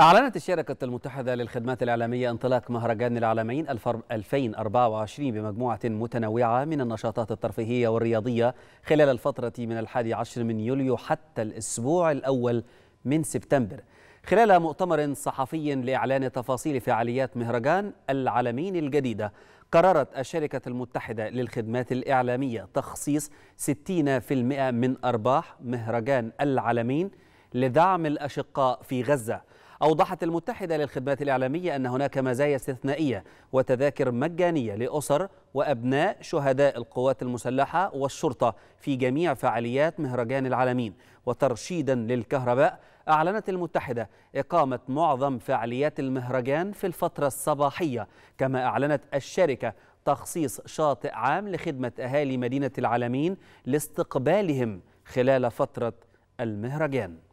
أعلنت الشركة المتحدة للخدمات الإعلامية انطلاق مهرجان العالمين 2024 بمجموعة متنوعة من النشاطات الترفيهية والرياضية خلال الفترة من الحادي عشر من يوليو حتى الأسبوع الأول من سبتمبر خلال مؤتمر صحفي لإعلان تفاصيل فعاليات مهرجان العالمين الجديدة قررت الشركة المتحدة للخدمات الإعلامية تخصيص 60% من أرباح مهرجان العالمين لدعم الأشقاء في غزة أوضحت المتحدة للخدمات الإعلامية أن هناك مزايا استثنائية وتذاكر مجانية لأسر وأبناء شهداء القوات المسلحة والشرطة في جميع فعاليات مهرجان العالمين وترشيدا للكهرباء أعلنت المتحدة إقامة معظم فعاليات المهرجان في الفترة الصباحية كما أعلنت الشركة تخصيص شاطئ عام لخدمة أهالي مدينة العالمين لاستقبالهم خلال فترة المهرجان